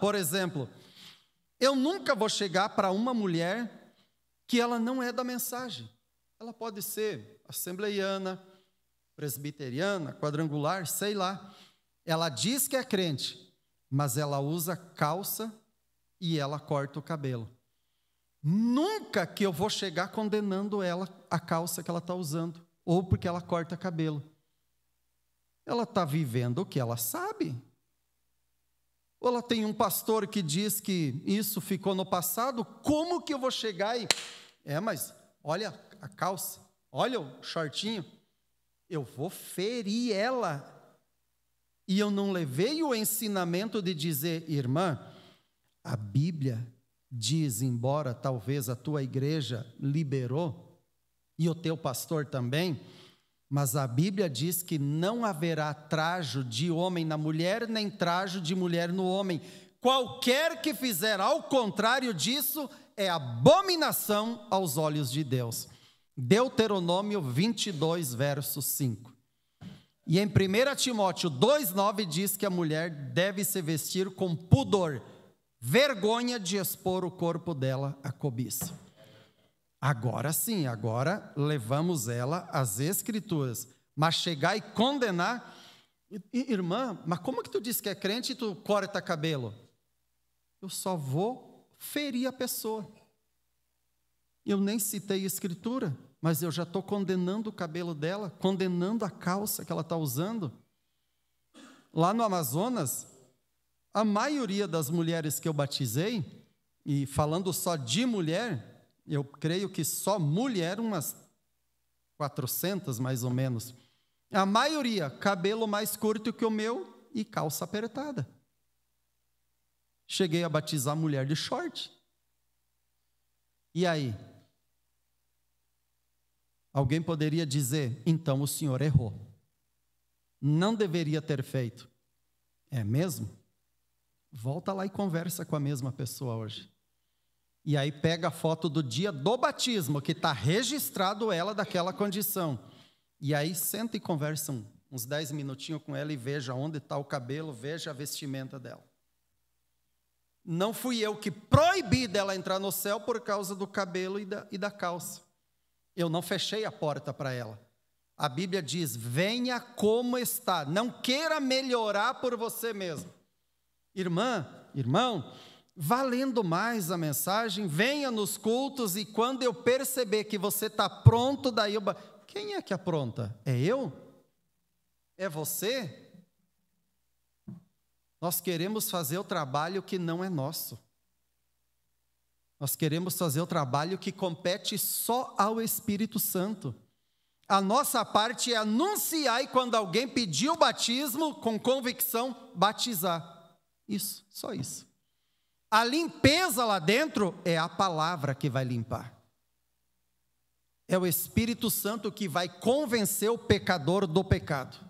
Por exemplo, eu nunca vou chegar para uma mulher que ela não é da mensagem. Ela pode ser assembleiana, presbiteriana, quadrangular, sei lá. Ela diz que é crente, mas ela usa calça e ela corta o cabelo. Nunca que eu vou chegar condenando ela a calça que ela está usando, ou porque ela corta cabelo. Ela está vivendo o que ela sabe, ela tem um pastor que diz que isso ficou no passado, como que eu vou chegar e. É, mas olha a calça, olha o shortinho, eu vou ferir ela. E eu não levei o ensinamento de dizer, irmã, a Bíblia diz, embora talvez a tua igreja liberou, e o teu pastor também, mas a Bíblia diz que não haverá trajo de homem na mulher, nem trajo de mulher no homem. Qualquer que fizer ao contrário disso é abominação aos olhos de Deus. Deuteronômio 22, verso 5. E em 1 Timóteo 2,9 diz que a mulher deve se vestir com pudor, vergonha de expor o corpo dela à cobiça. Agora sim, agora levamos ela às Escrituras. Mas chegar e condenar, irmã, mas como que tu diz que é crente e tu corta cabelo? Eu só vou ferir a pessoa. Eu nem citei escritura, mas eu já estou condenando o cabelo dela, condenando a calça que ela está usando. Lá no Amazonas, a maioria das mulheres que eu batizei, e falando só de mulher, eu creio que só mulher, umas 400 mais ou menos. A maioria, cabelo mais curto que o meu e calça apertada. Cheguei a batizar mulher de short. E aí? Alguém poderia dizer: então o senhor errou. Não deveria ter feito. É mesmo? Volta lá e conversa com a mesma pessoa hoje. E aí pega a foto do dia do batismo, que está registrado ela daquela condição. E aí senta e conversa uns 10 minutinhos com ela e veja onde está o cabelo, veja a vestimenta dela. Não fui eu que proibi dela entrar no céu por causa do cabelo e da, e da calça. Eu não fechei a porta para ela. A Bíblia diz: venha como está, não queira melhorar por você mesmo. Irmã, irmão, valendo mais a mensagem, venha nos cultos e quando eu perceber que você está pronto, daí eu. Quem é que apronta? É eu? É você? Nós queremos fazer o trabalho que não é nosso. Nós queremos fazer o trabalho que compete só ao Espírito Santo. A nossa parte é anunciar e quando alguém pedir o batismo, com convicção, batizar. Isso, só isso. A limpeza lá dentro é a palavra que vai limpar. É o Espírito Santo que vai convencer o pecador do pecado.